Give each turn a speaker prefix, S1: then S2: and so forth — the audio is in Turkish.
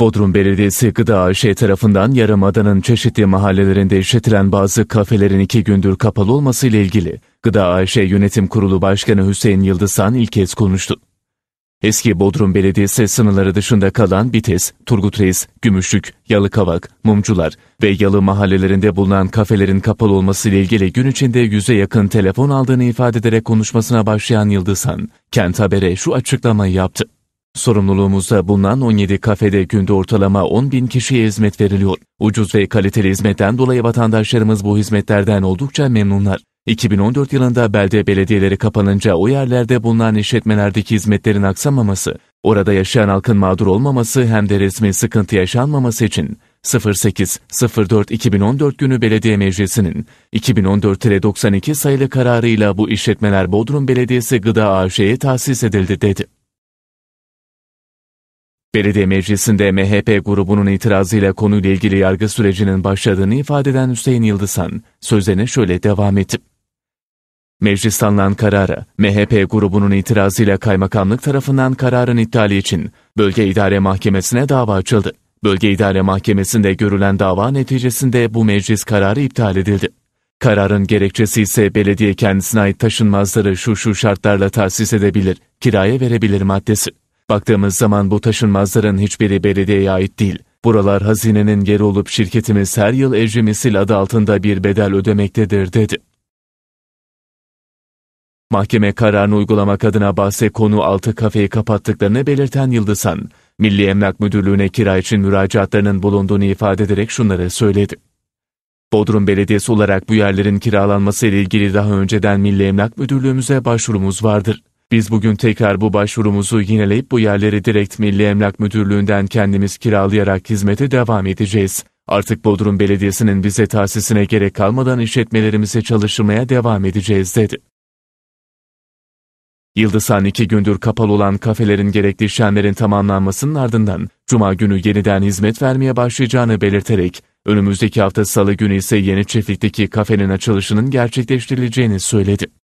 S1: Bodrum Belediyesi Gıda Şey tarafından Yarımada'nın çeşitli mahallelerinde işletilen bazı kafelerin iki gündür kapalı olması ile ilgili Gıda Ayşe Yönetim Kurulu Başkanı Hüseyin Yıldızhan ilk kez konuştu. Eski Bodrum Belediyesi sınırları dışında kalan Bites, Turgut Reis, Gümüşlük, Yalıkavak, Mumcular ve Yalı mahallelerinde bulunan kafelerin kapalı olması ile ilgili gün içinde yüze yakın telefon aldığını ifade ederek konuşmasına başlayan Yıldızhan, Kent Haber'e şu açıklamayı yaptı. Sorumluluğumuzda bulunan 17 kafede günde ortalama 10 bin kişiye hizmet veriliyor. Ucuz ve kaliteli hizmetten dolayı vatandaşlarımız bu hizmetlerden oldukça memnunlar. 2014 yılında belde belediyeleri kapanınca o yerlerde bulunan işletmelerdeki hizmetlerin aksamaması, orada yaşayan halkın mağdur olmaması hem de resmi sıkıntı yaşanmaması için 08-04-2014 günü Belediye Meclisi'nin 2014-92 sayılı kararıyla bu işletmeler Bodrum Belediyesi Gıda AŞ'ye tahsis edildi dedi. Belediye meclisinde MHP grubunun itirazıyla konuyla ilgili yargı sürecinin başladığını ifade eden Hüseyin Yıldızhan, sözlerine şöyle devam etti. Meclis alınan karara, MHP grubunun itirazıyla kaymakamlık tarafından kararın iptali için Bölge İdare Mahkemesi'ne dava açıldı. Bölge İdare Mahkemesi'nde görülen dava neticesinde bu meclis kararı iptal edildi. Kararın gerekçesi ise belediye kendisine ait taşınmazları şu şu şartlarla tahsis edebilir, kiraya verebilir maddesi. Baktığımız zaman bu taşınmazların hiçbiri belediyeye ait değil. Buralar hazinenin yeri olup şirketimiz her yıl Ecremisil adı altında bir bedel ödemektedir dedi. Mahkeme kararını uygulamak adına bahse konu altı kafeyi kapattıklarını belirten Yıldızhan, Milli Emlak Müdürlüğü'ne kira için müracaatlarının bulunduğunu ifade ederek şunları söyledi. Bodrum Belediyesi olarak bu yerlerin kiralanması ile ilgili daha önceden Milli Emlak Müdürlüğümüze başvurumuz vardır. Biz bugün tekrar bu başvurumuzu yineleyip bu yerleri direkt Milli Emlak Müdürlüğü'nden kendimiz kiralayarak hizmete devam edeceğiz. Artık Bodrum Belediyesi'nin bize tahsisine gerek kalmadan işletmelerimize çalışmaya devam edeceğiz dedi. Yıldızhan iki gündür kapalı olan kafelerin gerekli işlemlerin tamamlanmasının ardından Cuma günü yeniden hizmet vermeye başlayacağını belirterek, önümüzdeki hafta salı günü ise yeni çiftlikteki kafenin açılışının gerçekleştirileceğini söyledi.